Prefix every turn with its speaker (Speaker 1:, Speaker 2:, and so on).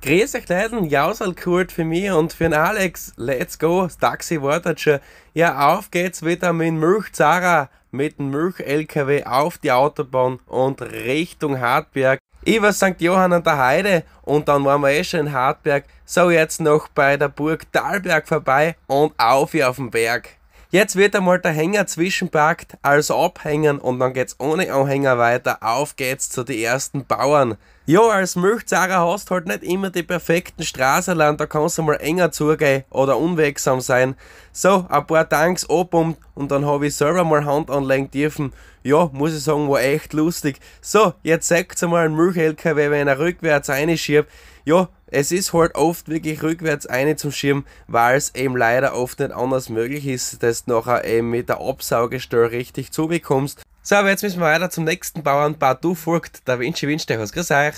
Speaker 1: Grüß euch Leuten, Jausal Kurt für mich und für den Alex. Let's go, das Taxi wartet schon. Ja, auf geht's wieder mit Milch Zara, mit dem Milch-LKW auf die Autobahn und Richtung Hartberg. Ich war St. Johann an der Heide und dann waren wir eh schon in Hartberg. So jetzt noch bei der Burg Dalberg vorbei und auf hier auf den Berg. Jetzt wird einmal der Hänger zwischenpackt, also abhängen und dann geht's ohne Anhänger weiter. Auf geht's zu den ersten Bauern. Jo, als Milchzahrer hast du halt nicht immer die perfekten Straßenland, da kannst du mal enger zugehen oder unwegsam sein. So, ein paar Tanks abpumpt und dann habe ich selber mal Hand anlegen dürfen. Ja, muss ich sagen, war echt lustig. So, jetzt sagt mal ein Milch-LKW, wenn er rückwärts reinschiebt. Ja, es ist halt oft wirklich rückwärts eine zum Schirm, weil es eben leider oft nicht anders möglich ist, dass du nachher eben mit der Absaugestelle richtig zubekommst. So, aber jetzt müssen wir weiter zum nächsten Bauern, Badu Furgt, der Winsche Winstechers. Grüß euch!